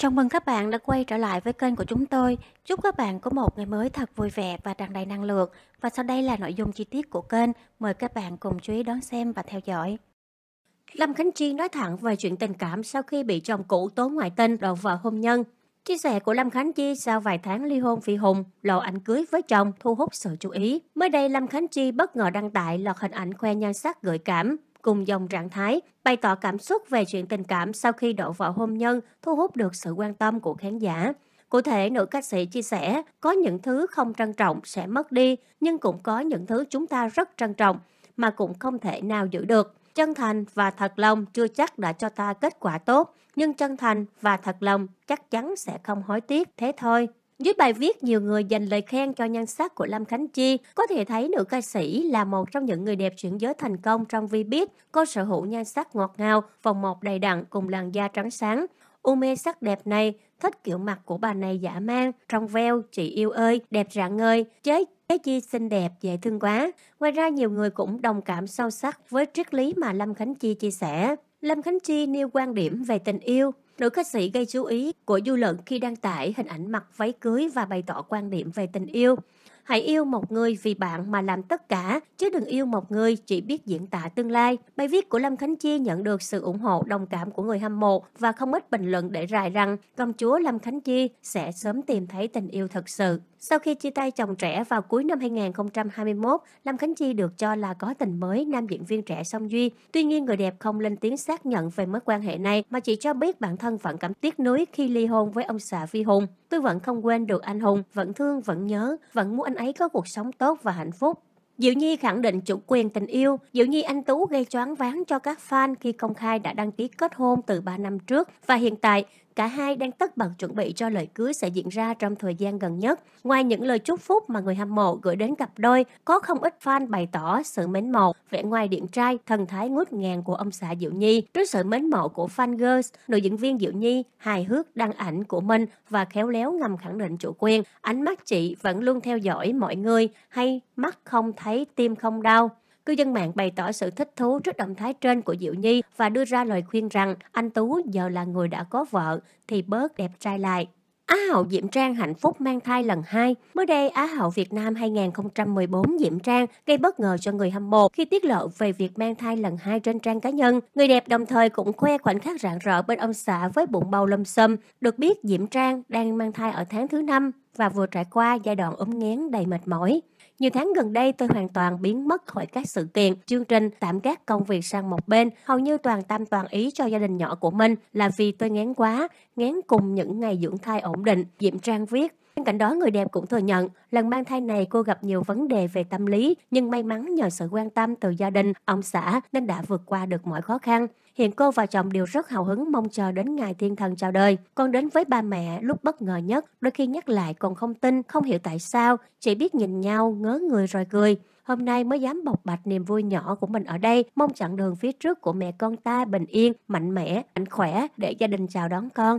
Chào mừng các bạn đã quay trở lại với kênh của chúng tôi. Chúc các bạn có một ngày mới thật vui vẻ và tràn đầy năng lượng. Và sau đây là nội dung chi tiết của kênh. Mời các bạn cùng chú ý đón xem và theo dõi. Lâm Khánh Chi nói thẳng về chuyện tình cảm sau khi bị chồng cũ tố ngoại tình đổ vợ hôn nhân. Chia sẻ của Lâm Khánh Chi sau vài tháng ly hôn Phi Hùng, lộ ảnh cưới với chồng thu hút sự chú ý. Mới đây, Lâm Khánh Chi bất ngờ đăng tải loạt hình ảnh khoe nhan sắc gợi cảm cùng dòng trạng thái, bày tỏ cảm xúc về chuyện tình cảm sau khi đổ vợ hôn nhân thu hút được sự quan tâm của khán giả. Cụ thể, nữ ca sĩ chia sẻ, có những thứ không trân trọng sẽ mất đi, nhưng cũng có những thứ chúng ta rất trân trọng, mà cũng không thể nào giữ được. Chân thành và thật lòng chưa chắc đã cho ta kết quả tốt, nhưng chân thành và thật lòng chắc chắn sẽ không hối tiếc, thế thôi. Dưới bài viết, nhiều người dành lời khen cho nhan sắc của Lâm Khánh Chi. Có thể thấy nữ ca sĩ là một trong những người đẹp chuyển giới thành công trong Vbiz. Cô sở hữu nhan sắc ngọt ngào, vòng một đầy đặn cùng làn da trắng sáng. U mê sắc đẹp này, thích kiểu mặt của bà này giả mang trong veo, chị yêu ơi, đẹp rạng ơi, chế thế Chi xinh đẹp, dễ thương quá. Ngoài ra nhiều người cũng đồng cảm sâu sắc với triết lý mà Lâm Khánh Chi chia sẻ. Lâm Khánh Chi nêu quan điểm về tình yêu. Nữ ca sĩ gây chú ý của dư luận khi đăng tải hình ảnh mặc váy cưới và bày tỏ quan điểm về tình yêu. Hãy yêu một người vì bạn mà làm tất cả, chứ đừng yêu một người chỉ biết diễn tả tương lai. Bài viết của Lâm Khánh Chi nhận được sự ủng hộ đồng cảm của người hâm mộ và không ít bình luận để rài rằng công chúa Lâm Khánh Chi sẽ sớm tìm thấy tình yêu thật sự. Sau khi chia tay chồng trẻ vào cuối năm 2021, Lâm Khánh Chi được cho là có tình mới nam diễn viên trẻ Song Duy. Tuy nhiên, người đẹp không lên tiếng xác nhận về mối quan hệ này mà chỉ cho biết bản thân vẫn cảm tiếc nuối khi ly hôn với ông xã Vi Hùng. Tôi vẫn không quên được anh Hùng, vẫn thương, vẫn nhớ, vẫn muốn anh ấy có cuộc sống tốt và hạnh phúc. Diệu Nhi khẳng định chủ quyền tình yêu, Diệu Nhi Anh Tú gây choáng váng cho các fan khi công khai đã đăng ký kết hôn từ 3 năm trước và hiện tại Cả hai đang tất bật chuẩn bị cho lời cưới sẽ diễn ra trong thời gian gần nhất. Ngoài những lời chúc phúc mà người hâm mộ gửi đến cặp đôi, có không ít fan bày tỏ sự mến mộ, vẻ ngoài điện trai, thần thái ngút ngàn của ông xã Diệu Nhi. Trước sự mến mộ của fan girls, nữ diễn viên Diệu Nhi hài hước đăng ảnh của mình và khéo léo ngầm khẳng định chủ quyền. Ánh mắt chị vẫn luôn theo dõi mọi người hay mắt không thấy tim không đau. Cư dân mạng bày tỏ sự thích thú trước động thái trên của Diệu Nhi và đưa ra lời khuyên rằng anh Tú giờ là người đã có vợ thì bớt đẹp trai lại. Á hậu Diễm Trang hạnh phúc mang thai lần 2. Mới đây, Á hậu Việt Nam 2014 Diễm Trang gây bất ngờ cho người hâm mộ khi tiết lộ về việc mang thai lần 2 trên trang cá nhân. Người đẹp đồng thời cũng khoe khoảnh khắc rạng rỡ bên ông xã với bụng bầu lâm xâm. Được biết, Diễm Trang đang mang thai ở tháng thứ 5 và vừa trải qua giai đoạn ốm nghén đầy mệt mỏi. Nhiều tháng gần đây, tôi hoàn toàn biến mất khỏi các sự kiện, chương trình, tạm gác công việc sang một bên, hầu như toàn tâm toàn ý cho gia đình nhỏ của mình là vì tôi ngán quá, ngán cùng những ngày dưỡng thai ổn định, Diệm Trang viết. Bên cạnh đó, người đẹp cũng thừa nhận, lần mang thai này cô gặp nhiều vấn đề về tâm lý, nhưng may mắn nhờ sự quan tâm từ gia đình, ông xã nên đã vượt qua được mọi khó khăn. Hiện cô và chồng đều rất hào hứng mong chờ đến ngày thiên thần chào đời. còn đến với ba mẹ lúc bất ngờ nhất, đôi khi nhắc lại còn không tin, không hiểu tại sao, chỉ biết nhìn nhau, ngớ người rồi cười hôm nay mới dám bộc bạch niềm vui nhỏ của mình ở đây, mong chặng đường phía trước của mẹ con ta bình yên, mạnh mẽ, mạnh khỏe để gia đình chào đón con.